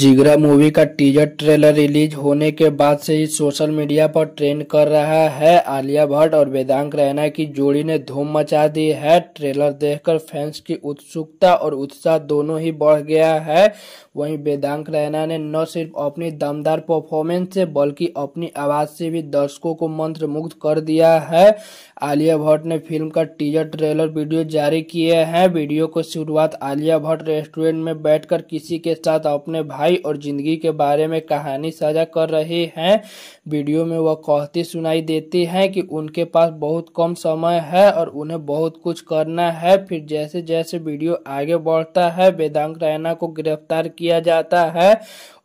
जिगरा मूवी का teaser trailer release होने के बाद से ही सोशल मीडिया पर ट्रेंड कर रहा है आलिया भट्ट और वेदांक रैना की जोड़ी ने धूम मचा दी है ट्रेलर देखकर फैंस की उत्सुकता और उत्साह दोनों ही बढ़ गया है वहीं वेदांक रैना ने न सिर्फ अपनी दमदार परफॉर्मेंस से बल्कि अपनी आवाज से भी दर्शकों को मंत्र कर दिया है आलिया भट्ट ने फिल्म का टीजर ट्रेलर वीडियो जारी किए हैं वीडियो को शुरुआत आलिया भट्ट रेस्टोरेंट में बैठकर किसी के साथ अपने भाई पढ़ाई और जिंदगी के बारे में कहानी साझा कर रहे हैं वीडियो में वह कहती सुनाई देती हैं कि उनके पास बहुत कम समय है और उन्हें बहुत कुछ करना है फिर जैसे जैसे वीडियो आगे बढ़ता है वेदांग रैना को गिरफ्तार किया जाता है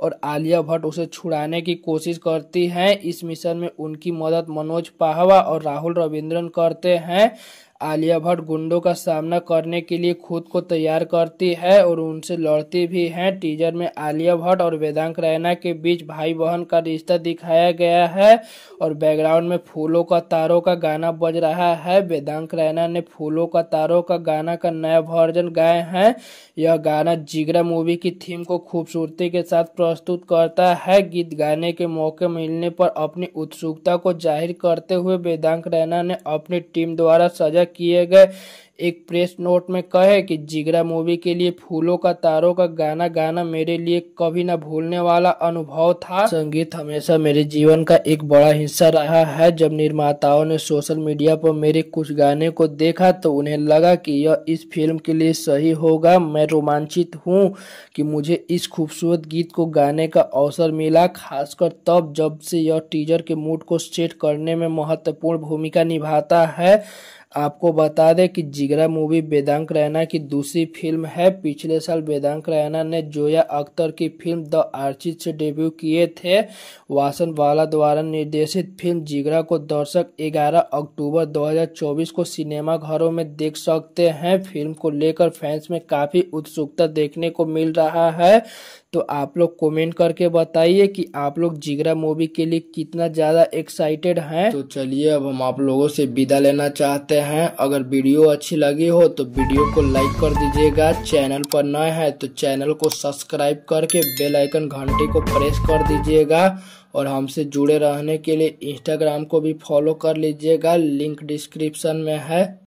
और आलिया भट्ट उसे छुड़ाने की कोशिश करती हैं इस मिशन में उनकी मदद मनोज पाहवा और राहुल रविंद्रन करते हैं आलिया भट्ट गुंडों का सामना करने के लिए खुद को तैयार करती है और उनसे लड़ती भी है टीजर में आलिया भट्ट और वेदांक रैना के बीच भाई बहन का रिश्ता दिखाया गया है और बैकग्राउंड में फूलों का तारों का गाना बज रहा है वेदांक रैना ने फूलों का तारों का गाना का नया वर्जन गाए हैं यह गाना जिगरा मूवी की थीम को खूबसूरती के साथ प्रस्तुत करता है गीत गाने के मौके मिलने पर अपनी उत्सुकता को जाहिर करते हुए वेदांक रैना ने अपनी टीम द्वारा सजा किए गए एक प्रेस नोट में कहे कि जिगरा मूवी के लिए फूलों का तारों का गाना गाना मेरे लिए कभी ना भूलने वाला अनुभव था संगीत हमेशा मेरे जीवन का एक बड़ा हिस्सा रहा है जब निर्माताओं ने सोशल मीडिया पर मेरे कुछ गाने को देखा तो उन्हें लगा कि यह इस फिल्म के लिए सही होगा मैं रोमांचित हूँ कि मुझे इस खूबसूरत गीत को गाने का अवसर मिला खासकर तब जब से यह टीजर के मूड को सेट करने में महत्वपूर्ण भूमिका निभाता है आपको बता दें कि जिगरा मूवी वेदांक रैना की दूसरी फिल्म है पिछले साल वेदांक रैना ने जोया अख्तर की फिल्म द आर्चिज से डेब्यू किए थे वासन वाला द्वारा निर्देशित फिल्म जिगरा को दर्शक 11 अक्टूबर 2024 को सिनेमा घरों में देख सकते हैं फिल्म को लेकर फैंस में काफ़ी उत्सुकता देखने को मिल रहा है तो आप लोग कमेंट करके बताइए कि आप लोग जिगरा मूवी के लिए कितना ज़्यादा एक्साइटेड हैं तो चलिए अब हम आप लोगों से विदा लेना चाहते हैं अगर वीडियो अच्छी लगी हो तो वीडियो को लाइक कर दीजिएगा चैनल पर नए हैं तो चैनल को सब्सक्राइब करके बेल आइकन घंटे को प्रेस कर दीजिएगा और हमसे जुड़े रहने के लिए इंस्टाग्राम को भी फॉलो कर लीजिएगा लिंक डिस्क्रिप्शन में है